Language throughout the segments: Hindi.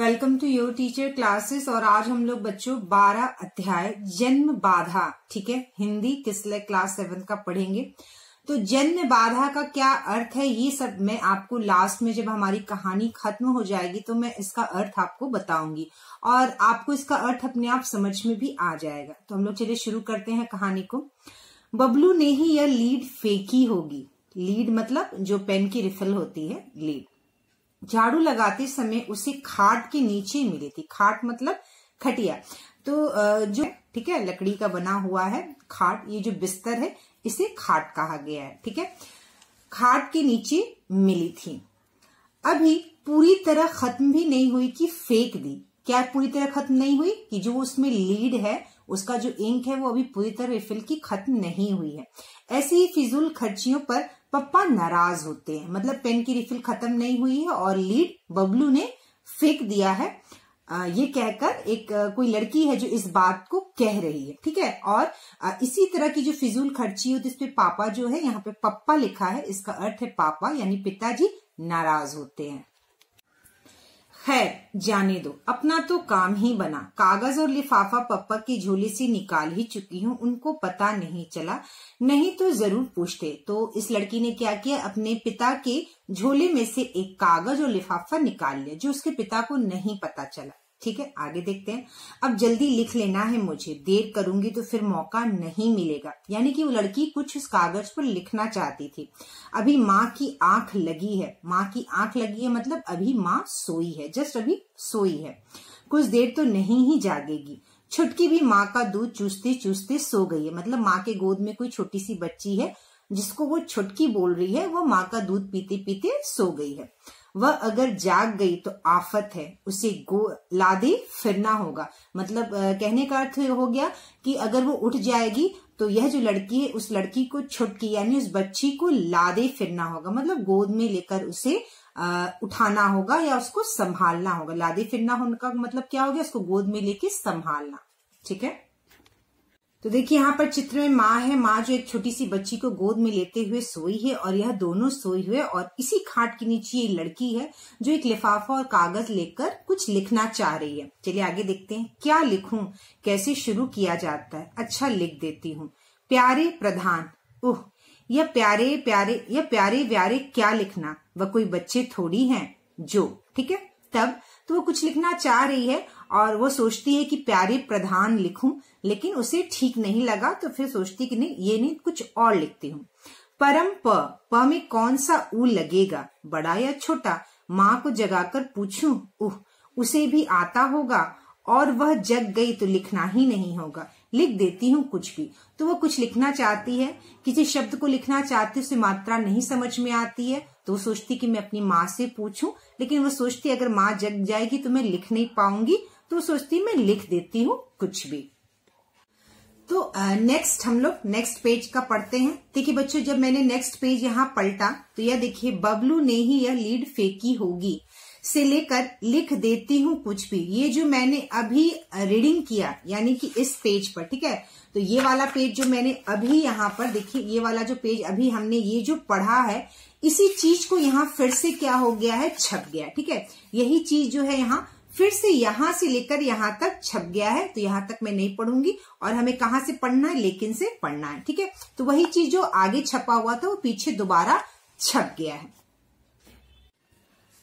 welcome to your teacher classes और आज हम लोग बच्चों 12 अध्याय जन्म बाधा ठीक है हिंदी किसले क्लास सेवन का पढ़ेंगे तो जन्म बाधा का क्या अर्थ है ये सब मैं आपको लास्ट में जब हमारी कहानी खत्म हो जाएगी तो मैं इसका अर्थ आपको बताऊंगी और आपको इसका अर्थ अपने आप समझ में भी आ जाएगा तो हम लोग चलिए शुरू करते हैं कहानी को बबलू ने ही यह लीड फेंकी होगी लीड मतलब जो पेन की रिफिल होती है लीड झाड़ू लगाते समय उसे खाट के नीचे मिली थी खाट मतलब खटिया तो जो ठीक है लकड़ी का बना हुआ है खाट ये जो बिस्तर है इसे खाट कहा गया है ठीक है खाट के नीचे मिली थी अभी पूरी तरह खत्म भी नहीं हुई कि फेंक दी क्या पूरी तरह खत्म नहीं हुई कि जो उसमें लीड है उसका जो इंक है वो अभी पूरी तरह रिफिल की खत्म नहीं हुई है ऐसी ही फिजूल खर्चियों पर पप्पा नाराज होते हैं मतलब पेन की रिफिल खत्म नहीं हुई है और लीड बबलू ने फेंक दिया है ये कहकर एक कोई लड़की है जो इस बात को कह रही है ठीक है और इसी तरह की जो फिजूल खर्ची होती है पापा जो है यहाँ पे पप्पा लिखा है इसका अर्थ है पापा यानी पिताजी नाराज होते हैं खैर जाने दो अपना तो काम ही बना कागज और लिफाफा पप्पा की झोली से निकाल ही चुकी हूँ उनको पता नहीं चला नहीं तो जरूर पूछते तो इस लड़की ने क्या किया अपने पिता के झोले में से एक कागज और लिफाफा निकाल लिया जो उसके पिता को नहीं पता चला ठीक है आगे देखते हैं अब जल्दी लिख लेना है मुझे देर करूंगी तो फिर मौका नहीं मिलेगा यानी कि वो लड़की कुछ इस कागज पर लिखना चाहती थी अभी माँ की आंख लगी है माँ की आंख लगी है मतलब अभी माँ सोई है जस्ट अभी सोई है कुछ देर तो नहीं ही जागेगी छुटकी भी माँ का दूध चूसते चूसते सो गई है मतलब माँ के गोद में कोई छोटी सी बच्ची है जिसको वो छुटकी बोल रही है वो माँ का दूध पीते पीते सो गई है वह अगर जाग गई तो आफत है उसे गो लादे फिरना होगा मतलब कहने का अर्थ हो गया कि अगर वो उठ जाएगी तो यह जो लड़की है उस लड़की को छुटकी यानी उस बच्ची को लादे फिरना होगा मतलब गोद में लेकर उसे उठाना होगा या उसको संभालना होगा लादे फिरना होने का मतलब क्या हो गया उसको गोद में लेके संभालना ठीक है तो देखिए यहाँ पर चित्र में माँ है माँ जो एक छोटी सी बच्ची को गोद में लेते हुए सोई है और यह दोनों सोई हुए और इसी खाट के नीचे एक लड़की है जो एक लिफाफा और कागज लेकर कुछ लिखना चाह रही है चलिए आगे देखते हैं क्या लिखूं कैसे शुरू किया जाता है अच्छा लिख देती हूँ प्यारे प्रधान ओह यह प्यारे प्यारे यह प्यारे व्यारे क्या लिखना वह कोई बच्चे थोड़ी है जो ठीक है तब तो वो कुछ लिखना चाह रही है और वो सोचती है कि प्यारे प्रधान लिखूं लेकिन उसे ठीक नहीं लगा तो फिर सोचती कि नहीं ये नहीं कुछ और लिखती हूँ परम प प में कौन सा ऊ लगेगा बड़ा या छोटा माँ को जगाकर पूछूं उह उसे भी आता होगा और वह जग गई तो लिखना ही नहीं होगा लिख देती हूँ कुछ भी तो वो कुछ लिखना चाहती है किसी शब्द को लिखना चाहती उसे मात्रा नहीं समझ में आती है तो वो सोचती कि मैं अपनी माँ से पूछूं लेकिन वो सोचती अगर माँ जग जाएगी तो मैं लिख नहीं पाऊंगी तो सोचती मैं लिख देती हूँ कुछ भी तो नेक्स्ट हम लोग नेक्स्ट पेज का पढ़ते हैं देखिए बच्चों जब मैंने नेक्स्ट पेज यहाँ पलटा तो यह देखिए बबलू ने ही यह लीड फेंकी होगी से लेकर लिख देती हूँ कुछ भी ये जो मैंने अभी रीडिंग किया यानी कि इस पेज पर ठीक है तो ये वाला पेज जो मैंने अभी यहाँ पर देखिए ये वाला जो पेज अभी हमने ये जो पढ़ा है इसी चीज को यहाँ फिर से क्या हो गया है छप गया ठीक है यही चीज जो है यहाँ फिर से यहां से लेकर यहां तक छप गया है तो यहां तक मैं नहीं पढ़ूंगी और हमें कहां से पढ़ना है लेकिन से पढ़ना है ठीक है तो वही चीज जो आगे छपा हुआ था वो पीछे दोबारा छप गया है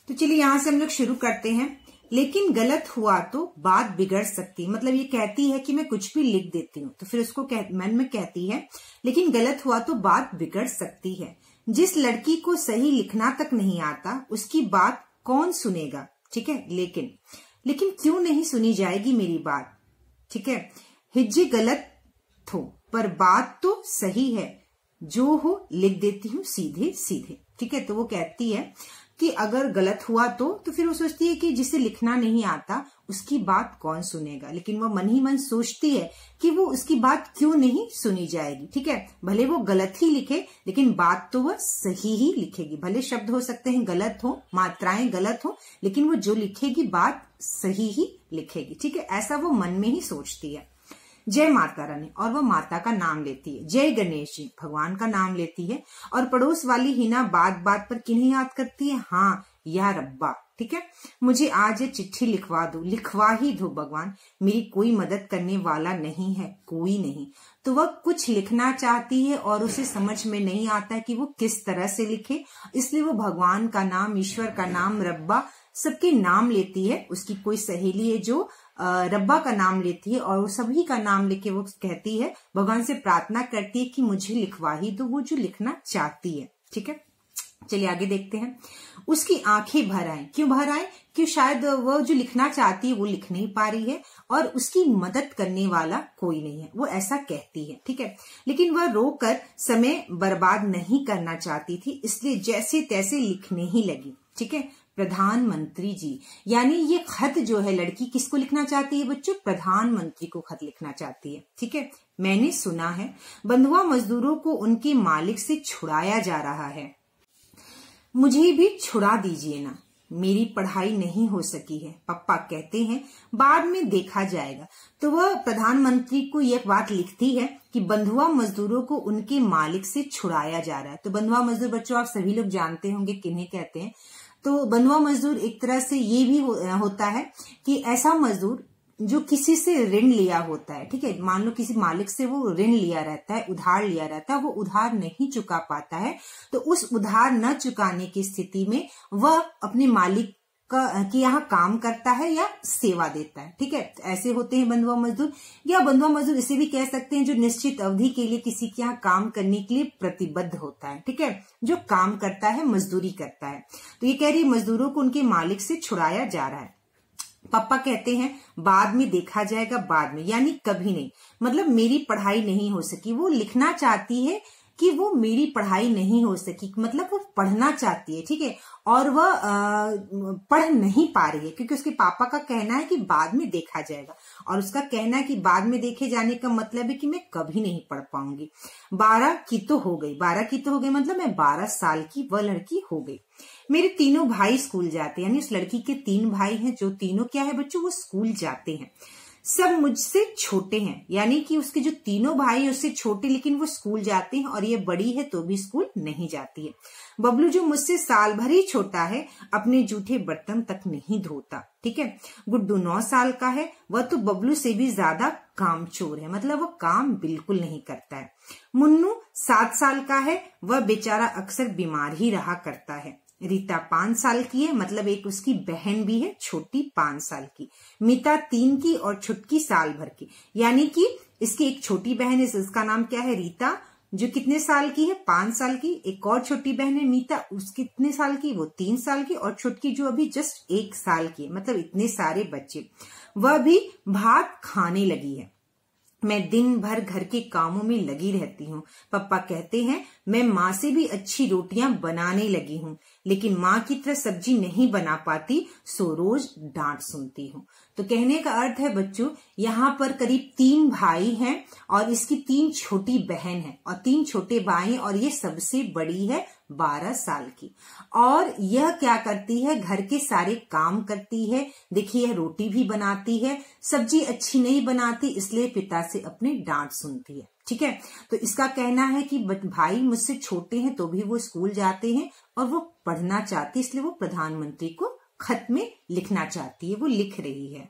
तो चलिए यहां से हम लोग शुरू करते हैं लेकिन गलत हुआ तो बात बिगड़ सकती है मतलब ये कहती है कि मैं कुछ भी लिख देती हूँ तो फिर उसको कह, मन में कहती है लेकिन गलत हुआ तो बात बिगड़ सकती है जिस लड़की को सही लिखना तक नहीं आता उसकी बात कौन सुनेगा ठीक है लेकिन लेकिन क्यों नहीं सुनी जाएगी मेरी बात ठीक है हिज्जे गलत हो पर बात तो सही है जो हो लिख देती हूँ सीधे सीधे ठीक है तो वो कहती है कि अगर गलत हुआ तो तो फिर वो सोचती है कि जिसे लिखना नहीं आता उसकी बात कौन सुनेगा लेकिन वह मन ही मन सोचती है कि वो उसकी बात क्यों नहीं सुनी जाएगी ठीक है भले वो गलत ही लिखे लेकिन बात तो वह सही ही लिखेगी भले शब्द हो सकते हैं गलत हो मात्राएं गलत हो लेकिन वो जो लिखेगी बात सही ही लिखेगी ठीक है ऐसा वो मन में ही सोचती है जय माता रानी और वो माता का नाम लेती है जय गणेश जी भगवान का नाम लेती है और पड़ोस वाली हिना बात बात पर किन्हें याद करती है हाँ या रब्बा ठीक है मुझे आज ये चिट्ठी लिखवा दो लिखवा ही दो भगवान मेरी कोई मदद करने वाला नहीं है कोई नहीं तो वह कुछ लिखना चाहती है और उसे समझ में नहीं आता कि वो किस तरह से लिखे इसलिए वो भगवान का नाम ईश्वर का नाम रब्बा सबके नाम लेती है उसकी कोई सहेली है जो रब्बा का नाम लेती है और सभी का नाम लेके वो कहती है भगवान से प्रार्थना करती है कि मुझे लिखवा ही तो वो जो लिखना चाहती है ठीक है चलिए आगे देखते हैं उसकी आंखें भर आए क्यों भर आए क्यों शायद वो जो लिखना चाहती है वो लिख नहीं पा रही है और उसकी मदद करने वाला कोई नहीं है वो ऐसा कहती है ठीक है लेकिन वह रोकर समय बर्बाद नहीं करना चाहती थी इसलिए जैसे तैसे लिखने ही लगी ठीक है प्रधानमंत्री जी यानी ये खत जो है लड़की किसको लिखना चाहती है बच्चों प्रधानमंत्री को खत लिखना चाहती है ठीक है मैंने सुना है बंधुआ मजदूरों को उनके मालिक से छुड़ाया जा रहा है मुझे भी छुड़ा दीजिए ना मेरी पढ़ाई नहीं हो सकी है पप्पा कहते हैं बाद में देखा जाएगा तो वह प्रधानमंत्री को यह बात लिखती है कि बंधुआ मजदूरों को उनके मालिक से छुड़ाया जा रहा है तो बंधुआ मजदूर बच्चों आप सभी लोग जानते होंगे किन्हें कहते हैं तो बनवा मजदूर एक तरह से ये भी हो, होता है कि ऐसा मजदूर जो किसी से ऋण लिया होता है ठीक है मान लो किसी मालिक से वो ऋण लिया रहता है उधार लिया रहता है वो उधार नहीं चुका पाता है तो उस उधार न चुकाने की स्थिति में वह अपने मालिक कि यहाँ काम करता है या सेवा देता है ठीक है तो ऐसे होते हैं बंधुआ मजदूर या बंधुआ मजदूर इसे भी कह सकते हैं जो निश्चित अवधि के लिए किसी के यहाँ काम करने के लिए प्रतिबद्ध होता है ठीक है जो काम करता है मजदूरी करता है तो ये कह रही मजदूरों को उनके मालिक से छुड़ाया जा रहा है पापा कहते हैं बाद में देखा जाएगा बाद में यानी कभी नहीं मतलब मेरी पढ़ाई नहीं हो सकी वो लिखना चाहती है कि वो मेरी पढ़ाई नहीं हो सकी मतलब वो पढ़ना चाहती है ठीक है और वह पढ़ नहीं पा रही है क्योंकि उसके पापा का कहना है कि बाद में देखा जाएगा और उसका कहना है कि बाद में देखे जाने का मतलब है कि मैं कभी नहीं पढ़ पाऊंगी बारह की तो हो गई बारह की तो हो गई मतलब मैं बारह साल की वह लड़की हो गई मेरे तीनों भाई स्कूल जाते हैं यानी उस लड़की के तीन भाई हैं जो तीनों क्या है बच्चों वो स्कूल जाते हैं सब मुझसे छोटे हैं यानी कि उसके जो तीनों भाई उससे छोटे लेकिन वो स्कूल जाते हैं और ये बड़ी है तो भी स्कूल नहीं जाती है बबलू जो मुझसे साल भर ही छोटा है अपने जूठे बर्तन तक नहीं धोता ठीक है गुड्डू नौ साल का है वह तो बबलू से भी ज्यादा काम चोर है मतलब वह काम बिल्कुल नहीं करता है मुन्नू सात साल का है वह बेचारा अक्सर बीमार ही रहा करता है रीता पांच साल की है मतलब एक उसकी बहन भी है छोटी पांच साल की मिता तीन की और छुटकी साल भर की यानी कि इसकी एक छोटी बहन है इसका नाम क्या है रीता जो कितने साल की है पांच साल की एक और छोटी बहन है मीता उस कितने साल की वो तीन साल की और छुटकी जो अभी जस्ट एक साल की है मतलब इतने सारे बच्चे वह भी भात खाने लगी है मैं दिन भर घर के कामों में लगी रहती हूँ पप्पा कहते हैं मैं माँ से भी अच्छी रोटियां बनाने लगी हूँ लेकिन माँ की तरह सब्जी नहीं बना पाती सो रोज डांट सुनती हूँ तो कहने का अर्थ है बच्चों यहाँ पर करीब तीन भाई हैं और इसकी तीन छोटी बहन है और तीन छोटे भाई और ये सबसे बड़ी है बारह साल की और यह क्या करती है घर के सारे काम करती है देखिए यह रोटी भी बनाती है सब्जी अच्छी नहीं बनाती इसलिए पिता से अपने डांट सुनती है ठीक है तो इसका कहना है कि भाई मुझसे छोटे हैं तो भी वो स्कूल जाते हैं और वो पढ़ना चाहती इसलिए वो प्रधानमंत्री को खत में लिखना चाहती है वो लिख रही है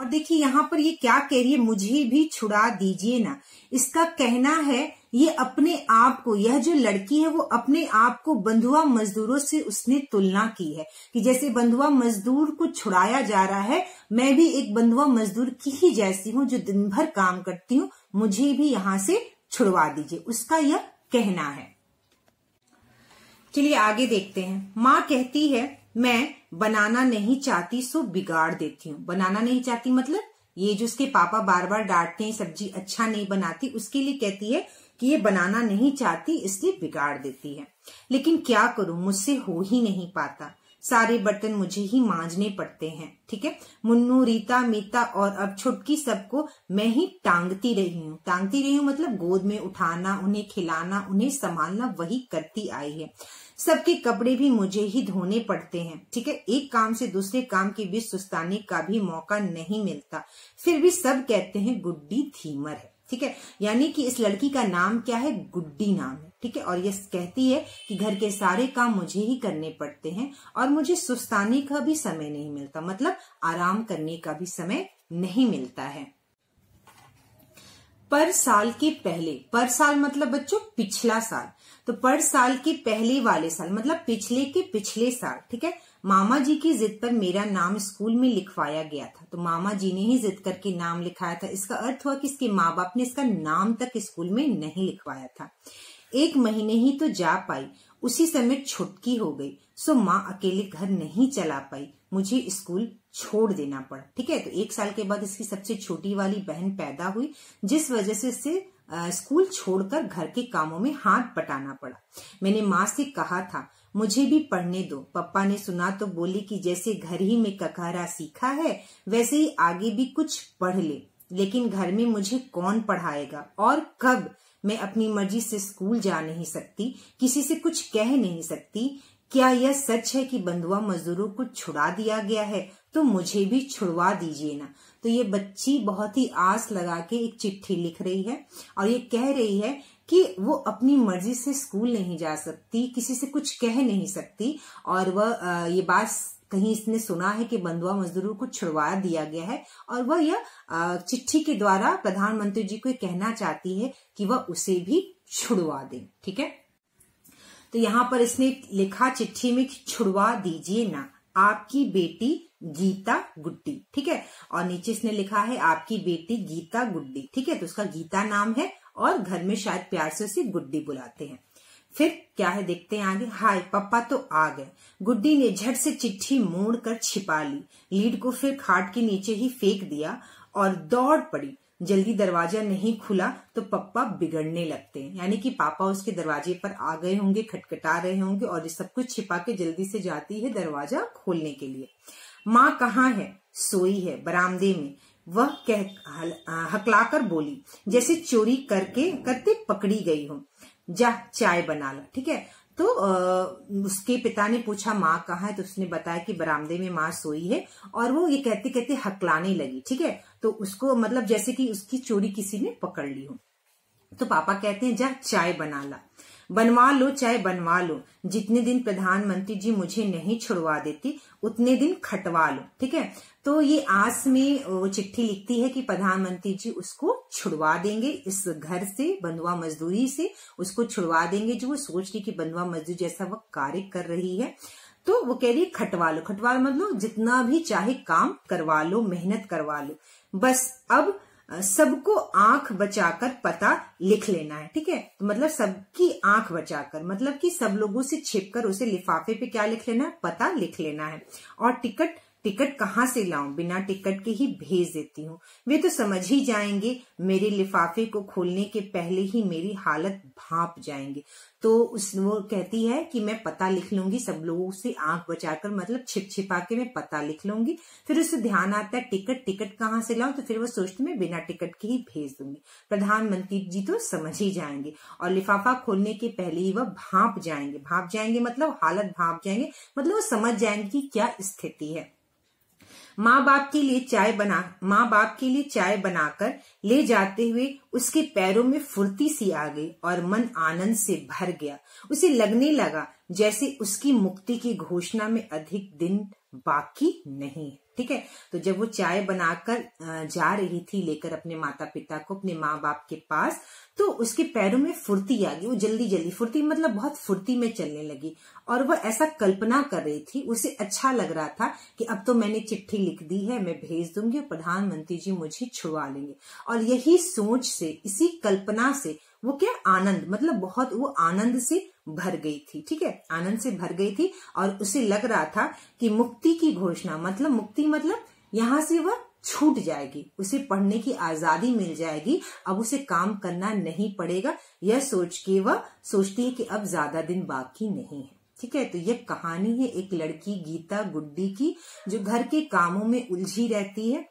और देखिए यहाँ पर ये क्या कह रही है मुझे भी छुड़ा दीजिए ना इसका कहना है ये अपने आप को यह जो लड़की है वो अपने आप को बंधुआ मजदूरों से उसने तुलना की है कि जैसे बंधुआ मजदूर को छुड़ाया जा रहा है मैं भी एक बंधुआ मजदूर की ही जैसी हूँ जो दिन भर काम करती हूँ मुझे भी यहां से छुड़वा दीजिए उसका यह कहना है चलिए आगे देखते हैं माँ कहती है मैं बनाना नहीं चाहती सो बिगाड़ देती हूँ बनाना नहीं चाहती मतलब ये जो उसके पापा बार बार डांटते हैं सब्जी अच्छा नहीं बनाती उसके लिए कहती है कि ये बनाना नहीं चाहती इसलिए बिगाड़ देती है लेकिन क्या करूं मुझसे हो ही नहीं पाता सारे बर्तन मुझे ही मांझने पड़ते हैं ठीक है मुन्नू रीता मीता और अब छुटकी सबको मैं ही टांगती रही हूँ टांगती रही हूँ मतलब गोद में उठाना उन्हें खिलाना उन्हें संभालना वही करती आई है सबके कपड़े भी मुझे ही धोने पड़ते हैं ठीक है एक काम से दूसरे काम के बीच सुस्ताने का भी मौका नहीं मिलता फिर भी सब कहते हैं गुड्डी धीमर है ठीक है यानी कि इस लड़की का नाम क्या है गुड्डी नाम है ठीक है और ये कहती है कि घर के सारे काम मुझे ही करने पड़ते हैं और मुझे सुस्ताने का भी समय नहीं मिलता मतलब आराम करने का भी समय नहीं मिलता है पर साल के पहले पर साल मतलब बच्चों पिछला साल तो पर साल के पहले वाले साल मतलब पिछले के पिछले साल ठीक है मामा जी की जिद पर मेरा नाम स्कूल में लिखवाया गया था तो मामा जी ने ही जिद करके नाम लिखाया था इसका अर्थ हुआ कि इसके माँ बाप ने इसका नाम तक स्कूल में नहीं लिखवाया था एक महीने ही तो जा पाई उसी समय छुटकी हो गई सो माँ अकेले घर नहीं चला पाई मुझे स्कूल छोड़ देना पड़ा ठीक है तो एक साल के बाद इसकी सबसे छोटी वाली बहन पैदा हुई जिस वजह से इसे स्कूल छोड़कर घर के कामों में हाथ बटाना पड़ा मैंने माँ से कहा था मुझे भी पढ़ने दो पप्पा ने सुना तो बोली कि जैसे घर ही में ककारा सीखा है वैसे ही आगे भी कुछ पढ़ ले लेकिन घर में मुझे कौन पढ़ाएगा और कब मैं अपनी मर्जी से स्कूल जा नहीं सकती किसी से कुछ कह नहीं सकती क्या यह सच है कि बंधुआ मजदूरों को छुड़ा दिया गया है तो मुझे भी छुड़वा दीजिए ना तो ये बच्ची बहुत ही आस लगा के एक चिट्ठी लिख रही है और ये कह रही है कि वो अपनी मर्जी से स्कूल नहीं जा सकती किसी से कुछ कह नहीं सकती और वह ये बात कहीं इसने सुना है कि बंधुआ मजदूरों को छुड़वा दिया गया है और वह यह चिट्ठी के द्वारा प्रधानमंत्री जी को कहना चाहती है कि वह उसे भी छुड़वा दें ठीक है तो यहां पर इसने लिखा चिट्ठी में छुड़वा दीजिए ना आपकी बेटी गीता गुड्डी ठीक है और नीचे इसने लिखा है आपकी बेटी गीता गुड्डी ठीक है तो उसका गीता नाम है और घर में शायद प्यार से उसे गुड्डी बुलाते हैं फिर क्या है देखते हैं आगे हाय पप्पा तो आ गए गुड्डी ने झट से चिट्ठी मोड़ कर छिपा ली लीड को फिर खाट के नीचे ही फेंक दिया और दौड़ पड़ी जल्दी दरवाजा नहीं खुला तो पप्पा बिगड़ने लगते हैं यानी कि पापा उसके दरवाजे पर आ गए होंगे खटखटा रहे होंगे और ये सब कुछ छिपा के जल्दी से जाती है दरवाजा खोलने के लिए माँ कहाँ है सोई है बरामदे में वह कह हकलाकर बोली जैसे चोरी करके करते पकड़ी गई हो जा चाय बना ला ठीक है तो आ, उसके पिता ने पूछा माँ कहा है तो उसने बताया कि बरामदे में माँ सोई है और वो ये कहते कहते हकलाने लगी ठीक है तो उसको मतलब जैसे कि उसकी चोरी किसी ने पकड़ ली हो तो पापा कहते हैं जा चाय बना ला बनवा लो चाहे बनवा लो जितने दिन प्रधानमंत्री जी मुझे नहीं छुड़वा देती उतने दिन खटवा लो ठीक है तो ये आस में वो चिट्ठी लिखती है कि प्रधानमंत्री जी उसको छुड़वा देंगे इस घर से बंधुआ मजदूरी से उसको छुड़वा देंगे जो वो सोच रही कि बंधुआ मजदूर जैसा वो कार्य कर रही है तो वो कह रही है खटवा लो खटवा मतलब जितना भी चाहे काम करवा लो मेहनत करवा लो बस अब सबको आंख बचाकर पता लिख लेना है ठीक है तो मतलब सबकी आंख बचाकर मतलब कि सब लोगों से छिपकर उसे लिफाफे पे क्या लिख लेना है पता लिख लेना है और टिकट टिकट कहाँ से लाऊं बिना टिकट के ही भेज देती हूँ वे तो समझ ही जाएंगे मेरे लिफाफे को खोलने के पहले ही मेरी हालत भाप जाएंगे तो उस वो कहती है कि मैं पता लिख लूंगी सब लोगों से आंख बचाकर मतलब छिप छिपा के मैं पता लिख लूंगी फिर उसे ध्यान आता है टिकट टिकट कहाँ से लाऊं तो फिर वो सोचती मैं बिना टिकट के ही भेज दूंगी प्रधानमंत्री जी तो समझ ही जाएंगे और लिफाफा खोलने के पहले ही वह भाप जाएंगे भाप जाएंगे मतलब हालत भाप जाएंगे मतलब वो समझ जाएंगे कि क्या स्थिति है माँ बाप के लिए चाय बना माँ बाप के लिए चाय बनाकर ले जाते हुए उसके पैरों में फुर्ती सी आ गई और मन आनंद से भर गया उसे लगने लगा जैसे उसकी मुक्ति की घोषणा में अधिक दिन बाकी नहीं ठीक है तो जब वो चाय बनाकर जा रही थी लेकर अपने माता पिता को अपने माँ बाप के पास तो उसके पैरों में फुर्ती आ गई वो जल्दी जल्दी फुर्ती मतलब बहुत फुर्ती में चलने लगी और वह ऐसा कल्पना कर रही थी उसे अच्छा लग रहा था कि अब तो मैंने चिट्ठी लिख दी है मैं भेज दूंगी और प्रधानमंत्री जी मुझे छुड़वा लेंगे और यही सोच से इसी कल्पना से वो क्या आनंद मतलब बहुत वो आनंद से भर गई थी ठीक है आनंद से भर गई थी और उसे लग रहा था कि मुक्ति की घोषणा मतलब मुक्ति मतलब यहां से वह छूट जाएगी उसे पढ़ने की आजादी मिल जाएगी अब उसे काम करना नहीं पड़ेगा यह सोच के वह सोचती है कि अब ज्यादा दिन बाकी नहीं है ठीक है तो यह कहानी है एक लड़की गीता गुड्डी की जो घर के कामों में उलझी रहती है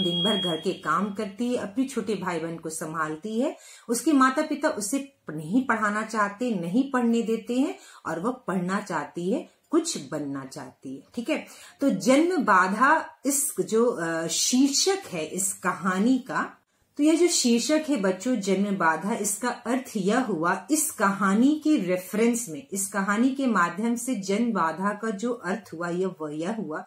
दिन भर घर के काम करती है अपने छोटे भाई बहन को संभालती है उसके माता पिता उसे नहीं पढ़ाना चाहते नहीं पढ़ने देते हैं और वह पढ़ना चाहती है कुछ बनना चाहती है ठीक है तो जन्म बाधा इस जो शीर्षक है इस कहानी का तो यह जो शीर्षक है बच्चों जन्म बाधा इसका अर्थ यह हुआ इस कहानी के रेफरेंस में इस कहानी के माध्यम से जन्म बाधा का जो अर्थ हुआ यह वह यह हुआ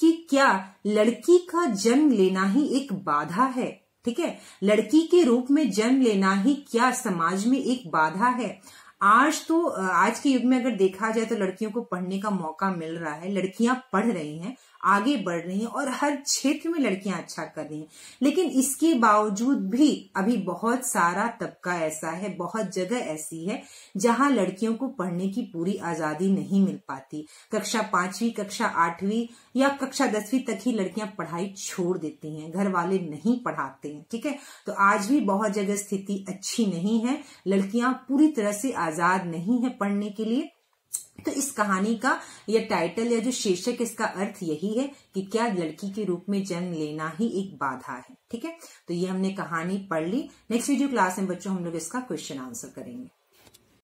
कि क्या लड़की का जन्म लेना ही एक बाधा है ठीक है लड़की के रूप में जन्म लेना ही क्या समाज में एक बाधा है आज तो आज के युग में अगर देखा जाए तो लड़कियों को पढ़ने का मौका मिल रहा है लड़कियां पढ़ रही हैं आगे बढ़ रही हैं और हर क्षेत्र में लड़कियां अच्छा कर रही हैं लेकिन इसके बावजूद भी अभी बहुत सारा तबका ऐसा है बहुत जगह ऐसी है जहां लड़कियों को पढ़ने की पूरी आजादी नहीं मिल पाती कक्षा पांचवी कक्षा आठवीं या कक्षा दसवीं तक ही लड़कियां पढ़ाई छोड़ देती हैं घर वाले नहीं पढ़ाते हैं ठीक है तो आज भी बहुत जगह स्थिति अच्छी नहीं है लड़कियां पूरी तरह से आजाद नहीं है पढ़ने के लिए तो इस कहानी का यह टाइटल या जो शीर्षक इसका अर्थ यही है कि क्या लड़की के रूप में जन्म लेना ही एक बाधा है ठीक है तो ये हमने कहानी पढ़ ली नेक्स्ट वीडियो क्लास में बच्चों हम लोग इसका क्वेश्चन आंसर करेंगे